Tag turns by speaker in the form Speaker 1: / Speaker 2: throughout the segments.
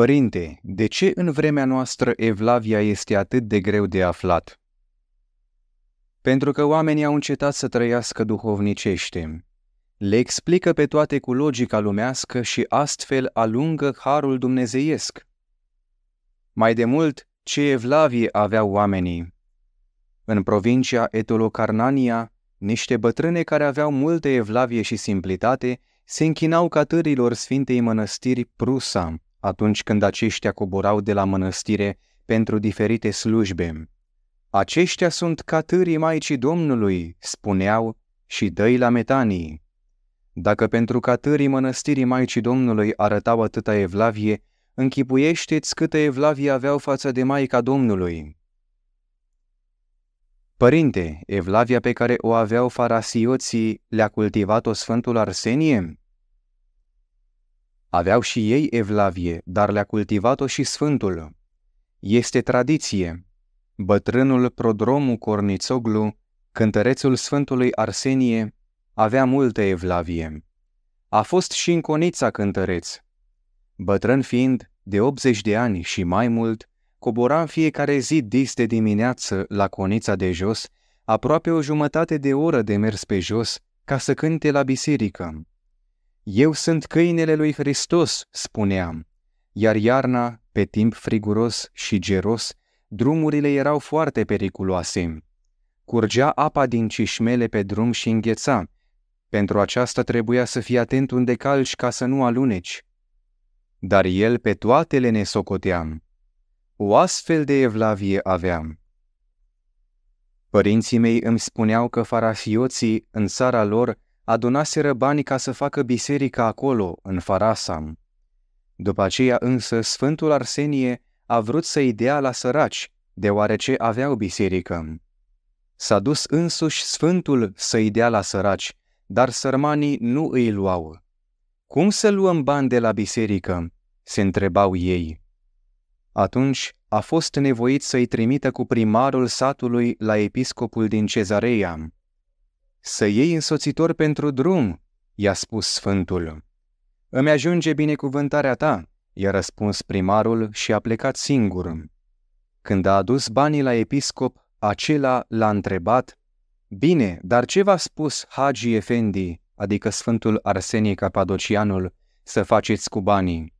Speaker 1: Părinte, de ce în vremea noastră Evlavia este atât de greu de aflat? Pentru că oamenii au încetat să trăiască duhovnicește. Le explică pe toate cu logica lumească și astfel alungă harul dumnezeiesc. Mai de mult, ce evlavie aveau oamenii? În provincia Etolocarnania, niște bătrâne care aveau multe evlavie și simplitate se închinau catârilor Sfintei Mănăstiri Prusa, atunci când aceștia coborau de la mănăstire pentru diferite slujbe. Aceștia sunt catârii Maicii Domnului, spuneau, și dăi la metanii. Dacă pentru catârii mănăstirii Maicii Domnului arătau atâta evlavie, închipuiește-ți câtă evlavie aveau față de Maica Domnului. Părinte, evlavia pe care o aveau farasioții le-a cultivat-o Sfântul Arsenie? Aveau și ei evlavie, dar le-a cultivat-o și sfântul. Este tradiție. Bătrânul Prodromu Cornițoglu, cântărețul sfântului Arsenie, avea multe evlavie. A fost și în Conița cântăreț. Bătrân fiind de 80 de ani și mai mult, cobora în fiecare zi dis de dimineață la Conița de jos, aproape o jumătate de oră de mers pe jos, ca să cânte la biserică. Eu sunt câinele lui Hristos, spuneam, iar iarna, pe timp friguros și geros, drumurile erau foarte periculoase. Curgea apa din cișmele pe drum și îngheța. Pentru aceasta trebuia să fii atent unde calci ca să nu aluneci. Dar el pe toate le nesocoteam. O astfel de evlavie aveam. Părinții mei îmi spuneau că farafioții, în țara lor, adunaseră banii ca să facă biserica acolo, în Farasam. După aceea însă Sfântul Arsenie a vrut să-i dea la săraci, deoarece aveau biserică. S-a dus însuși Sfântul să-i dea la săraci, dar sărmanii nu îi luau. Cum să luăm bani de la biserică?" se întrebau ei. Atunci a fost nevoit să-i trimită cu primarul satului la episcopul din Cezareia să iei însoțitor pentru drum, i-a spus sfântul. Îmi ajunge binecuvântarea ta, i-a răspuns primarul și a plecat singur. Când a adus banii la episcop, acela l-a întrebat, Bine, dar ce v-a spus Hagi Efendi, adică Sfântul Arsenie Capadocianul, să faceți cu banii?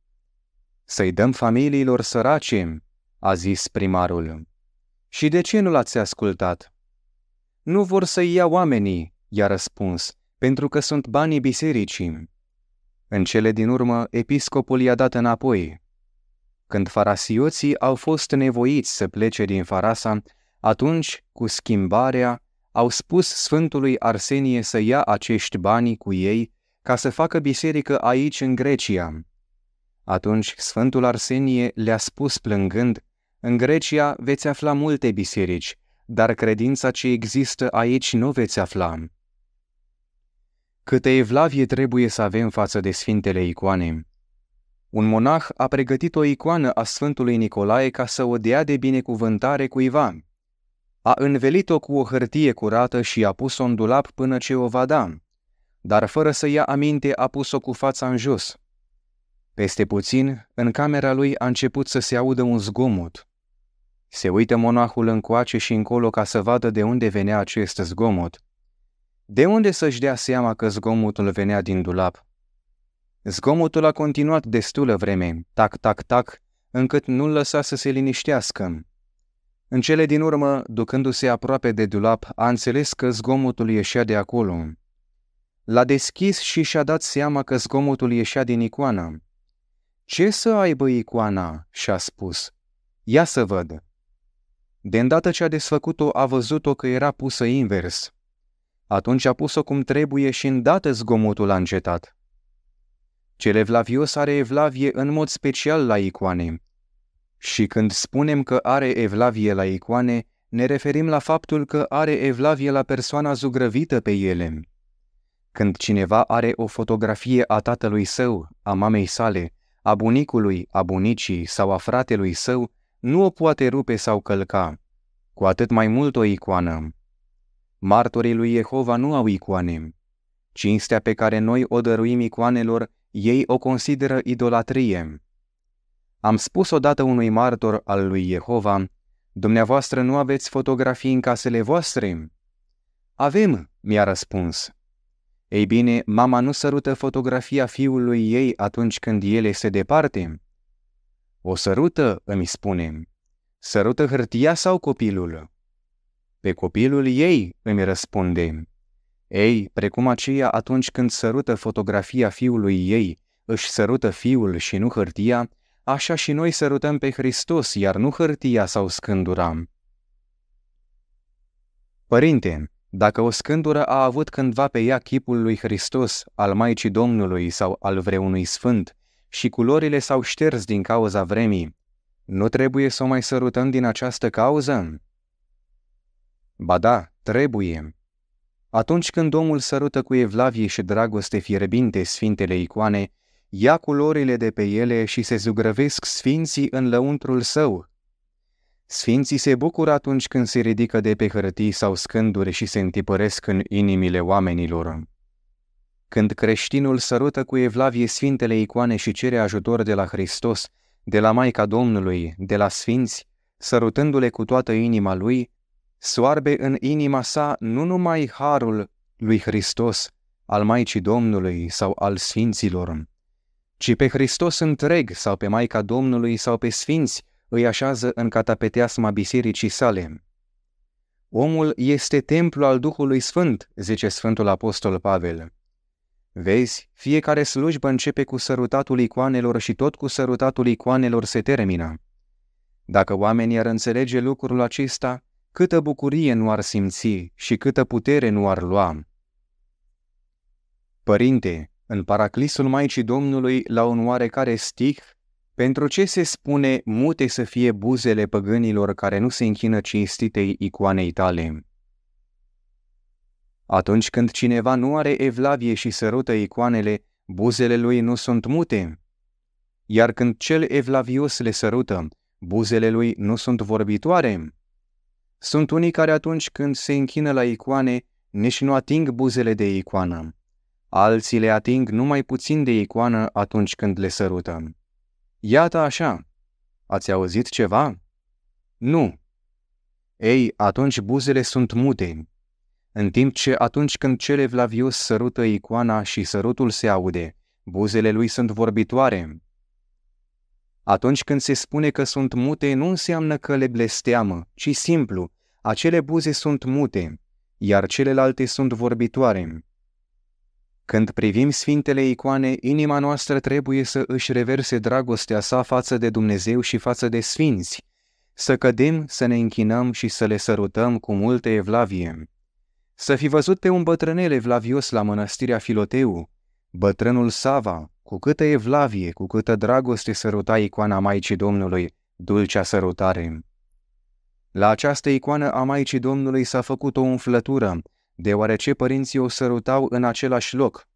Speaker 1: Să-i dăm familiilor sărace, a zis primarul. Și de ce nu l-ați ascultat? Nu vor să ia oamenii, i-a răspuns, pentru că sunt banii bisericii. În cele din urmă, episcopul i-a dat înapoi. Când farasioții au fost nevoiți să plece din Farasa, atunci, cu schimbarea, au spus Sfântului Arsenie să ia acești bani cu ei ca să facă biserică aici în Grecia. Atunci Sfântul Arsenie le-a spus plângând, în Grecia veți afla multe biserici, dar credința ce există aici nu veți afla. Câte evlavie trebuie să avem față de sfintele icoane. Un monah a pregătit o icoană a Sfântului Nicolae ca să o dea de binecuvântare cuiva. A învelit-o cu o hârtie curată și a pus-o în dulap până ce o va da, dar fără să ia aminte a pus-o cu fața în jos. Peste puțin, în camera lui a început să se audă un zgomot. Se uită monahul încoace și încolo ca să vadă de unde venea acest zgomot. De unde să-și dea seama că zgomotul venea din dulap? Zgomotul a continuat destulă vreme, tac, tac, tac, încât nu-l lăsa să se liniștească. În cele din urmă, ducându-se aproape de dulap, a înțeles că zgomotul ieșea de acolo. L-a deschis și și-a dat seama că zgomotul ieșea din icoană. Ce să aibă icoana?" și-a spus. Ia să văd." De îndată ce a desfăcut-o, a văzut-o că era pusă invers. Atunci a pus-o cum trebuie și îndată zgomotul a încetat. Cel evlavios are evlavie în mod special la icoane. Și când spunem că are evlavie la icoane, ne referim la faptul că are evlavie la persoana zugrăvită pe ele. Când cineva are o fotografie a tatălui său, a mamei sale, a bunicului, a bunicii sau a fratelui său, nu o poate rupe sau călca, cu atât mai mult o icoană. Martorii lui Jehova nu au icoane. Cinstea pe care noi o dăruim icoanelor, ei o consideră idolatrie. Am spus odată unui martor al lui Jehova, dumneavoastră nu aveți fotografii în casele voastre? Avem, mi-a răspuns. Ei bine, mama nu sărută fotografia fiului ei atunci când el este departe. O sărută, îmi spune. Sărută hârtia sau copilul? Pe copilul ei îmi răspunde. Ei, precum aceea atunci când sărută fotografia fiului ei, își sărută fiul și nu hârtia, așa și noi sărutăm pe Hristos, iar nu hârtia sau scândura. Părinte, dacă o scândură a avut cândva pe ea chipul lui Hristos, al Maicii Domnului sau al vreunui sfânt, și culorile s-au șters din cauza vremii, nu trebuie să o mai sărutăm din această cauză? Ba da, trebuie. Atunci când omul sărută cu evlavie și dragoste fierbinte sfintele icoane, ia culorile de pe ele și se zugrăvesc sfinții în lăuntrul său. Sfinții se bucură atunci când se ridică de pe hârtii sau scânduri și se întipăresc în inimile oamenilor. Când creștinul sărută cu evlavie sfintele icoane și cere ajutor de la Hristos, de la Maica Domnului, de la sfinți, sărutându-le cu toată inima lui, soarbe în inima sa nu numai harul lui Hristos, al Maicii Domnului sau al Sfinților, ci pe Hristos întreg sau pe Maica Domnului sau pe Sfinți îi așează în catapeteasma bisericii sale. Omul este templu al Duhului Sfânt, zice Sfântul Apostol Pavel. Vezi, fiecare slujbă începe cu sărutatul icoanelor și tot cu sărutatul icoanelor se termină. Dacă oamenii ar înțelege lucrul acesta, câtă bucurie nu ar simți și câtă putere nu ar lua. Părinte, în paraclisul Maicii Domnului, la un oarecare stih, pentru ce se spune mute să fie buzele păgânilor care nu se închină cinstitei icoanei tale? Atunci când cineva nu are evlavie și sărută icoanele, buzele lui nu sunt mute. Iar când cel evlavios le sărută, buzele lui nu sunt vorbitoare. Sunt unii care atunci când se închină la icoane, nici nu ating buzele de icoană. Alții le ating numai puțin de icoană atunci când le sărutăm. Iată așa. Ați auzit ceva? Nu. Ei, atunci buzele sunt mute, în timp ce atunci când cele vlavius sărută icoana și sărutul se aude, buzele lui sunt vorbitoare. Atunci când se spune că sunt mute, nu înseamnă că le blesteamă, ci simplu, acele buze sunt mute, iar celelalte sunt vorbitoare. Când privim sfintele icoane, inima noastră trebuie să își reverse dragostea sa față de Dumnezeu și față de sfinți, să cădem, să ne închinăm și să le sărutăm cu multe evlavie. Să fi văzut pe un bătrânel evlavios la mănăstirea Filoteu, bătrânul Sava, cu câtă evlavie, cu câtă dragoste săruta icoana Maicii Domnului, dulcea sărutare. La această icoană a Maicii Domnului s-a făcut o umflătură, deoarece părinții o sărutau în același loc.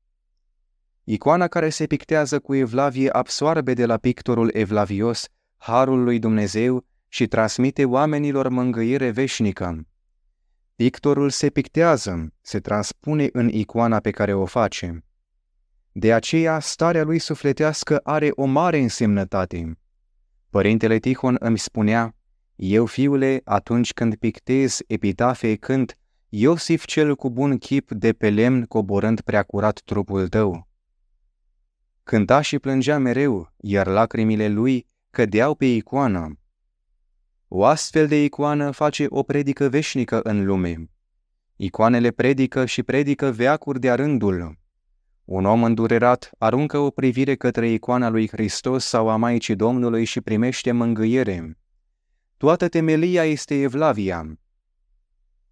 Speaker 1: Icoana care se pictează cu evlavie absoarbe de la pictorul evlavios harul lui Dumnezeu și transmite oamenilor mângâiere veșnică. Pictorul se pictează, se transpune în icoana pe care o facem. De aceea, starea lui sufletească are o mare însemnătate. Părintele Tihon îmi spunea, eu, fiule, atunci când pictez epitafe cânt, Iosif cel cu bun chip de pe lemn coborând prea curat trupul tău. Cânta și plângea mereu, iar lacrimile lui cădeau pe icoană. O astfel de icoană face o predică veșnică în lume. Icoanele predică și predică veacuri de-a rândul. Un om îndurerat aruncă o privire către icoana lui Hristos sau a Maicii Domnului și primește mângâiere. Toată temelia este Evlavia.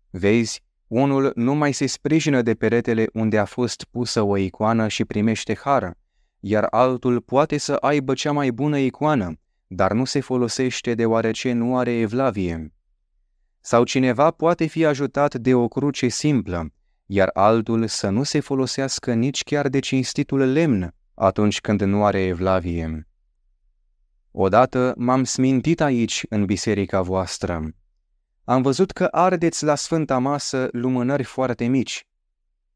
Speaker 1: Vezi, unul nu mai se sprijină de peretele unde a fost pusă o icoană și primește har, iar altul poate să aibă cea mai bună icoană, dar nu se folosește deoarece nu are evlavie. Sau cineva poate fi ajutat de o cruce simplă, iar altul să nu se folosească nici chiar de cinstitul lemn atunci când nu are evlavie. Odată m-am smintit aici, în biserica voastră. Am văzut că ardeți la sfânta masă lumânări foarte mici.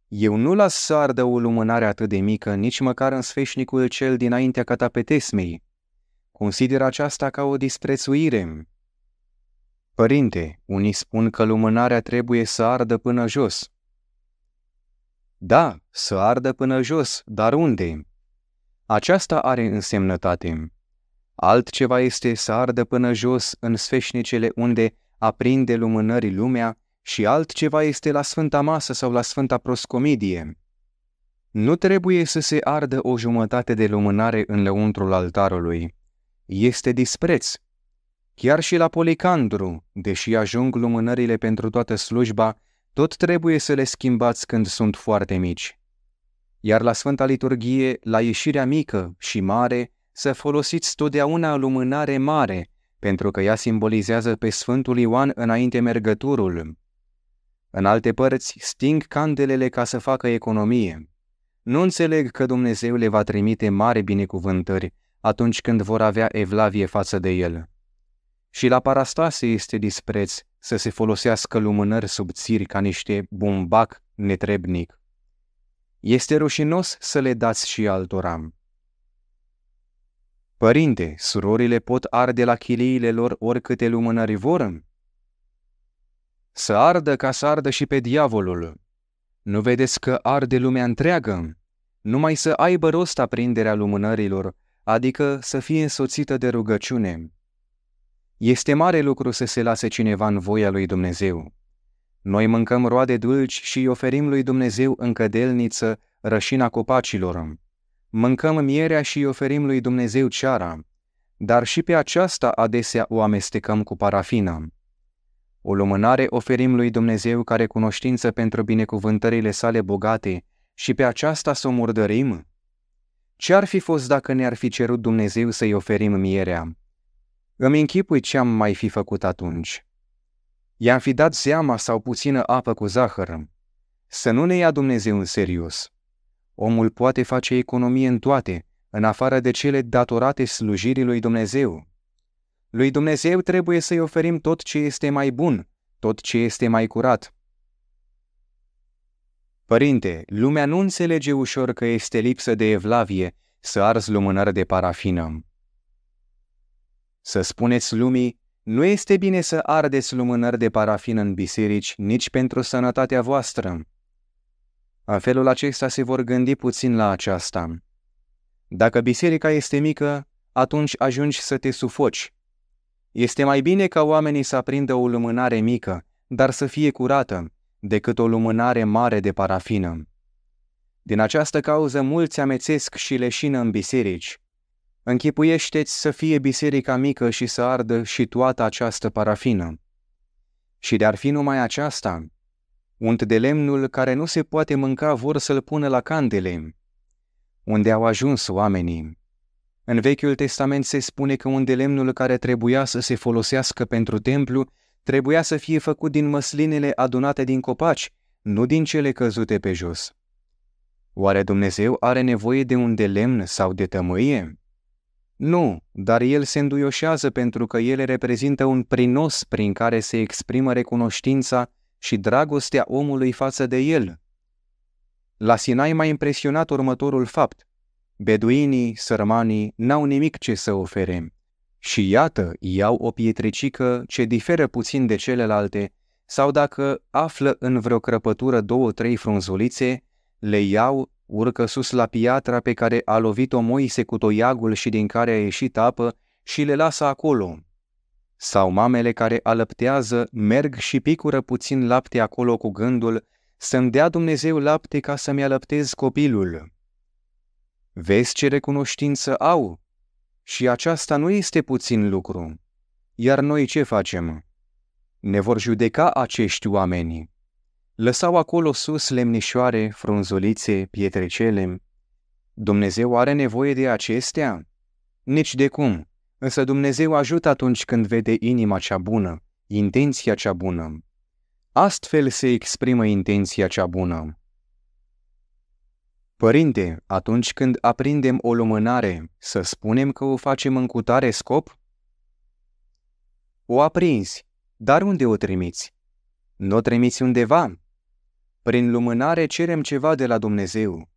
Speaker 1: Eu nu las să ardă o lumânare atât de mică, nici măcar în sfeșnicul cel dinaintea catapetesmei. Consider aceasta ca o disprețuire. Părinte, unii spun că lumânarea trebuie să ardă până jos, da, să ardă până jos, dar unde? Aceasta are însemnătate. Altceva este să ardă până jos în sfeșnicele unde aprinde lumânării lumea și altceva este la Sfânta Masă sau la Sfânta Proscomidie. Nu trebuie să se ardă o jumătate de lumânare în lăuntrul altarului. Este dispreț. Chiar și la Policandru, deși ajung lumânările pentru toată slujba, tot trebuie să le schimbați când sunt foarte mici. Iar la Sfânta Liturghie, la ieșirea mică și mare, să folosiți totdeauna lumânare mare, pentru că ea simbolizează pe Sfântul Ioan înainte mergătorul. În alte părți, sting candelele ca să facă economie. Nu înțeleg că Dumnezeu le va trimite mare binecuvântări atunci când vor avea evlavie față de el. Și la parastase este dispreț să se folosească lumânări subțiri ca niște bumbac netrebnic. Este rușinos să le dați și altora. Părinte, surorile pot arde la chiliile lor oricâte lumânări vor? Să ardă ca să ardă și pe diavolul. Nu vedeți că arde lumea întreagă? Numai să aibă rost aprinderea lumânărilor, adică să fie însoțită de rugăciune. Este mare lucru să se lase cineva în voia lui Dumnezeu. Noi mâncăm roade dulci și oferim lui Dumnezeu în cădelniță rășina copacilor. Mâncăm mierea și oferim lui Dumnezeu ceara, dar și pe aceasta adesea o amestecăm cu parafina. O lumânare oferim lui Dumnezeu care cunoștință pentru binecuvântările sale bogate și pe aceasta să o murdărim? Ce ar fi fost dacă ne-ar fi cerut Dumnezeu să-i oferim mierea? Îmi închipui ce am mai fi făcut atunci. I-am fi dat seama sau puțină apă cu zahăr. Să nu ne ia Dumnezeu în serios. Omul poate face economie în toate, în afară de cele datorate slujirii lui Dumnezeu. Lui Dumnezeu trebuie să-i oferim tot ce este mai bun, tot ce este mai curat. Părinte, lumea nu înțelege ușor că este lipsă de evlavie să arzi lumânări de parafină. Să spuneți lumii, nu este bine să ardeți lumânări de parafin în biserici nici pentru sănătatea voastră. În felul acesta se vor gândi puțin la aceasta. Dacă biserica este mică, atunci ajungi să te sufoci. Este mai bine ca oamenii să aprindă o lumânare mică, dar să fie curată, decât o lumânare mare de parafină. Din această cauză mulți amețesc și leșină în biserici, Închipuiește-ți să fie biserica mică și să ardă și toată această parafină. Și de-ar fi numai aceasta, unt de lemnul care nu se poate mânca vor să-l pună la candele, unde au ajuns oamenii. În Vechiul Testament se spune că un de lemnul care trebuia să se folosească pentru templu trebuia să fie făcut din măslinele adunate din copaci, nu din cele căzute pe jos. Oare Dumnezeu are nevoie de un de lemn sau de tămâie? Nu, dar el se înduioșează pentru că ele reprezintă un prinos prin care se exprimă recunoștința și dragostea omului față de el. La Sinai m-a impresionat următorul fapt. Beduinii, sărmanii, n-au nimic ce să ofere. Și iată, iau o pietricică ce diferă puțin de celelalte, sau dacă află în vreo crăpătură două-trei frunzulițe, le iau, urcă sus la piatra pe care a lovit-o Moise cu toiagul și din care a ieșit apă și le lasă acolo. Sau mamele care alăptează merg și picură puțin lapte acolo cu gândul să-mi dea Dumnezeu lapte ca să-mi alăptez copilul. Vezi ce recunoștință au? Și aceasta nu este puțin lucru. Iar noi ce facem? Ne vor judeca acești oameni. Lăsau acolo sus lemnișoare, frunzulițe, pietrecele. Dumnezeu are nevoie de acestea? Nici de cum, însă Dumnezeu ajută atunci când vede inima cea bună, intenția cea bună. Astfel se exprimă intenția cea bună. Părinte, atunci când aprindem o lumânare, să spunem că o facem în cutare scop? O aprinzi, dar unde o trimiți? Nu o trimiți undeva, prin lumânare cerem ceva de la Dumnezeu.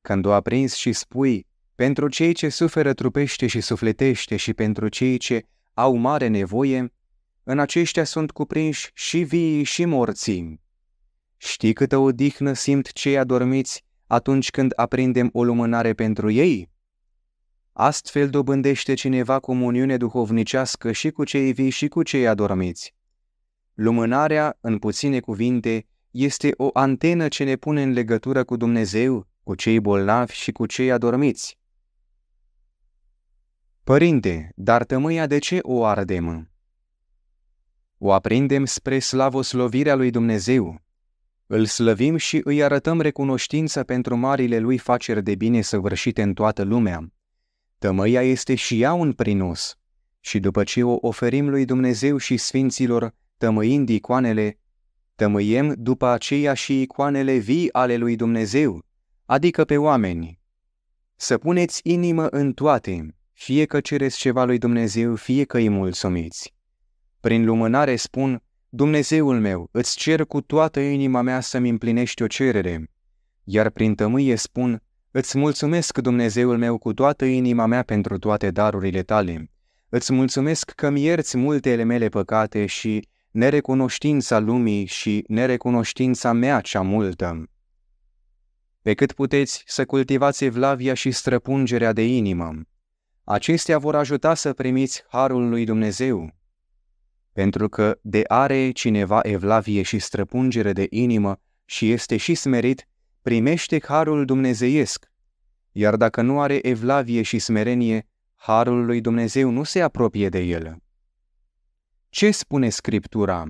Speaker 1: Când o aprins și spui, pentru cei ce suferă trupește și sufletește și pentru cei ce au mare nevoie, în aceștia sunt cuprinși și vii și morții. Știi câtă odihnă simt cei adormiți atunci când aprindem o lumânare pentru ei? Astfel dobândește cineva comuniune duhovnicească și cu cei vii și cu cei adormiți. Lumânarea, în puține cuvinte, este o antenă ce ne pune în legătură cu Dumnezeu, cu cei bolnavi și cu cei adormiți. Părinte, dar tămâia de ce o ardem? O aprindem spre slavoslovirea lui Dumnezeu. Îl slăvim și îi arătăm recunoștință pentru marile lui faceri de bine săvârșite în toată lumea. Tămâia este și ea un prinos. Și după ce o oferim lui Dumnezeu și sfinților, tămâind icoanele, Tămâiem după aceea și icoanele vii ale lui Dumnezeu, adică pe oameni. Să puneți inimă în toate, fie că cereți ceva lui Dumnezeu, fie că îi mulțumiți. Prin lumânare spun, Dumnezeul meu, îți cer cu toată inima mea să-mi împlinești o cerere. Iar prin tămâie spun, îți mulțumesc Dumnezeul meu cu toată inima mea pentru toate darurile tale. Îți mulțumesc că mi ierți multele mele păcate și nerecunoștința lumii și nerecunoștința mea cea multă. Pe cât puteți să cultivați evlavia și străpungerea de inimă, acestea vor ajuta să primiți harul lui Dumnezeu. Pentru că de are cineva evlavie și străpungere de inimă și este și smerit, primește harul dumnezeiesc. Iar dacă nu are evlavie și smerenie, harul lui Dumnezeu nu se apropie de el. Ce spune Scriptura?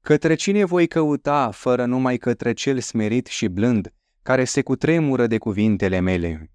Speaker 1: Către cine voi căuta fără numai către cel smerit și blând, care se cutremură de cuvintele mele?